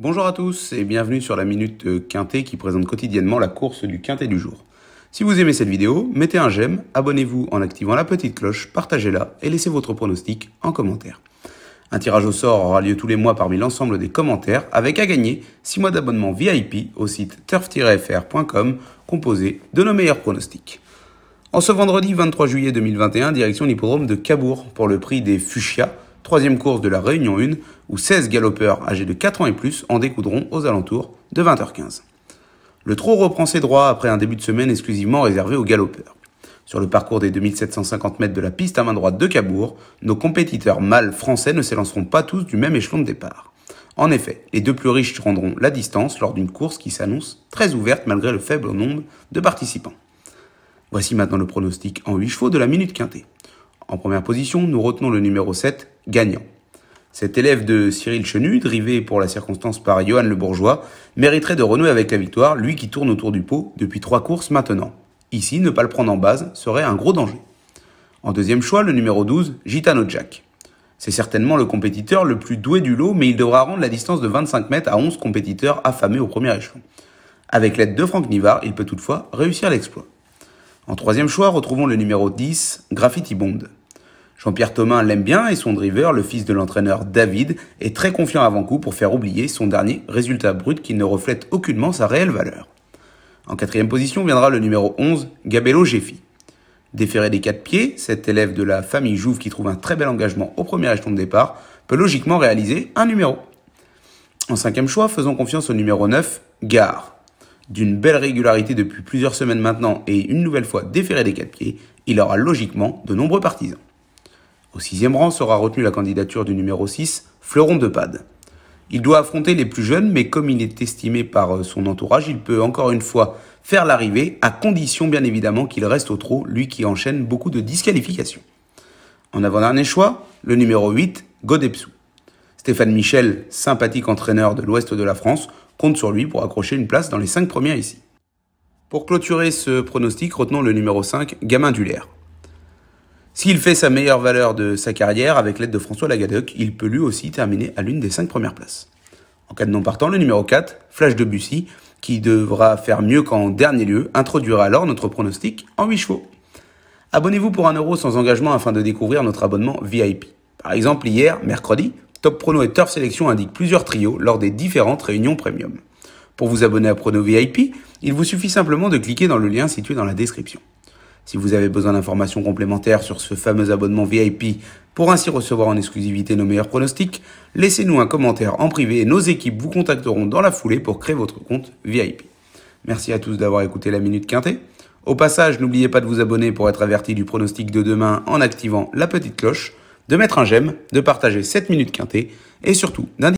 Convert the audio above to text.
Bonjour à tous et bienvenue sur la Minute euh, Quintet qui présente quotidiennement la course du Quintet du jour. Si vous aimez cette vidéo, mettez un j'aime, abonnez-vous en activant la petite cloche, partagez-la et laissez votre pronostic en commentaire. Un tirage au sort aura lieu tous les mois parmi l'ensemble des commentaires avec à gagner 6 mois d'abonnement VIP au site turf-fr.com composé de nos meilleurs pronostics. En ce vendredi 23 juillet 2021, direction l'hippodrome de Cabourg pour le prix des Fuchsia, troisième course de la Réunion 1, où 16 galopeurs âgés de 4 ans et plus en découdront aux alentours de 20h15. Le trot reprend ses droits après un début de semaine exclusivement réservé aux galopeurs. Sur le parcours des 2750 mètres de la piste à main droite de Cabourg, nos compétiteurs mâles français ne s'élanceront pas tous du même échelon de départ. En effet, les deux plus riches rendront la distance lors d'une course qui s'annonce très ouverte malgré le faible nombre de participants. Voici maintenant le pronostic en 8 chevaux de la minute quintée. En première position, nous retenons le numéro 7, gagnant. Cet élève de Cyril Chenu, drivé pour la circonstance par Johan Le Bourgeois, mériterait de renouer avec la victoire, lui qui tourne autour du pot depuis trois courses maintenant. Ici, ne pas le prendre en base serait un gros danger. En deuxième choix, le numéro 12, Gitano Jack. C'est certainement le compétiteur le plus doué du lot, mais il devra rendre la distance de 25 mètres à 11 compétiteurs affamés au premier échelon. Avec l'aide de Franck Nivard, il peut toutefois réussir l'exploit. En troisième choix, retrouvons le numéro 10, Graffiti Bond. Jean-Pierre Thomas l'aime bien et son driver, le fils de l'entraîneur David, est très confiant avant-coup pour faire oublier son dernier résultat brut qui ne reflète aucunement sa réelle valeur. En quatrième position viendra le numéro 11, Gabello Jeffy. Déféré des quatre pieds, cet élève de la famille Jouve qui trouve un très bel engagement au premier échelon de départ peut logiquement réaliser un numéro. En cinquième choix, faisons confiance au numéro 9, Gare. D'une belle régularité depuis plusieurs semaines maintenant et une nouvelle fois déféré des quatre pieds, il aura logiquement de nombreux partisans. Au sixième rang sera retenue la candidature du numéro 6, Fleuron de Pade. Il doit affronter les plus jeunes, mais comme il est estimé par euh, son entourage, il peut encore une fois faire l'arrivée, à condition bien évidemment qu'il reste au trot, lui qui enchaîne beaucoup de disqualifications. En avant-dernier choix, le numéro 8, Godepsou. Stéphane Michel, sympathique entraîneur de l'ouest de la France, compte sur lui pour accrocher une place dans les 5 premiers ici. Pour clôturer ce pronostic, retenons le numéro 5, Gamin Dulaire. S'il fait sa meilleure valeur de sa carrière avec l'aide de François Lagadoc, il peut lui aussi terminer à l'une des cinq premières places. En cas de non partant, le numéro 4, Flash de Bussy, qui devra faire mieux qu'en dernier lieu, introduira alors notre pronostic en 8 chevaux. Abonnez-vous pour 1€ euro sans engagement afin de découvrir notre abonnement VIP. Par exemple, hier, mercredi, Top Prono et Turf Sélection indiquent plusieurs trios lors des différentes réunions premium. Pour vous abonner à Prono VIP, il vous suffit simplement de cliquer dans le lien situé dans la description. Si vous avez besoin d'informations complémentaires sur ce fameux abonnement VIP pour ainsi recevoir en exclusivité nos meilleurs pronostics, laissez-nous un commentaire en privé et nos équipes vous contacteront dans la foulée pour créer votre compte VIP. Merci à tous d'avoir écouté la Minute Quintée. Au passage, n'oubliez pas de vous abonner pour être averti du pronostic de demain en activant la petite cloche, de mettre un j'aime, de partager cette Minute quintée et surtout d'indiquer